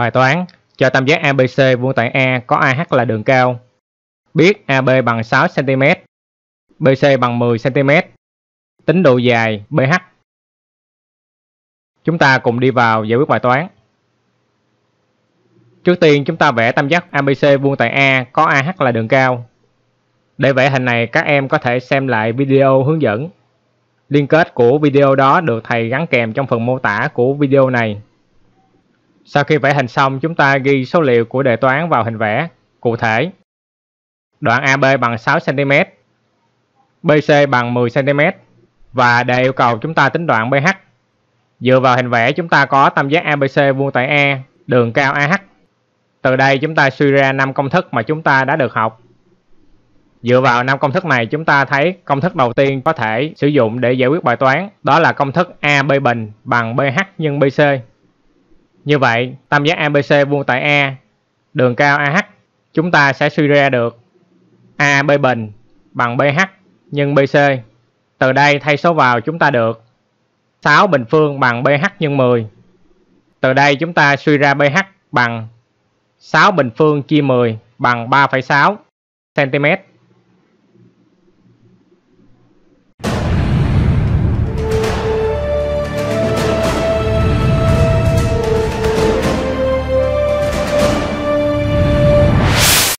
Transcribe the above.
Bài toán cho tam giác ABC vuông tại A có AH là đường cao. Biết AB bằng 6 cm, BC bằng 10 cm. Tính độ dài BH. Chúng ta cùng đi vào giải quyết bài toán. Trước tiên chúng ta vẽ tam giác ABC vuông tại A có AH là đường cao. Để vẽ hình này các em có thể xem lại video hướng dẫn. Liên kết của video đó được thầy gắn kèm trong phần mô tả của video này. Sau khi vẽ hình xong, chúng ta ghi số liệu của đề toán vào hình vẽ. Cụ thể, đoạn AB bằng 6cm, BC bằng 10cm và đề yêu cầu chúng ta tính đoạn BH. Dựa vào hình vẽ, chúng ta có tam giác ABC vuông tại E, đường cao AH. Từ đây chúng ta suy ra 5 công thức mà chúng ta đã được học. Dựa vào 5 công thức này chúng ta thấy công thức đầu tiên có thể sử dụng để giải quyết bài toán đó là công thức AB bình bằng BH nhân BC. Như vậy, tam giác ABC vuông tại A, đường cao AH, chúng ta sẽ suy ra được AB bình bằng BH nhân BC. Từ đây thay số vào chúng ta được 6 bình phương bằng BH nhân 10. Từ đây chúng ta suy ra BH bằng 6 bình phương chia 10 bằng 3,6 cm.